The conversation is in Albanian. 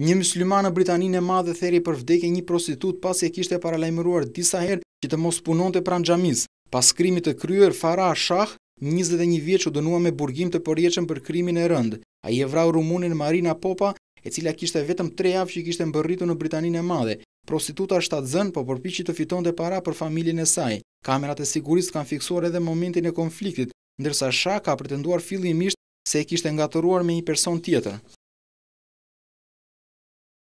Një musliman në Britaninë e Madhe theri për vdekje një prostitut pasi e kishte paralajmëruar disa herë që të mos punonte pranë xhamisë. Pas krimit të kryer Farah Shah, 21 vjeç u dënua me burgim të përjetshëm për krimin e rënd. Ai e vrau rumunin Marina Popa, e cila kishte vetëm 3 javë që kishte mbërritur në Britaninë e Madhe. Prostituta shtatzën po përpiqi të fitonte para për familjen e saj. Kamerat e sigurisë kanë fiksuar edhe momentin e konfliktit, ndërsa Shah ka pretenduar fillimisht se e kishte ngatëruar me një person tjetër.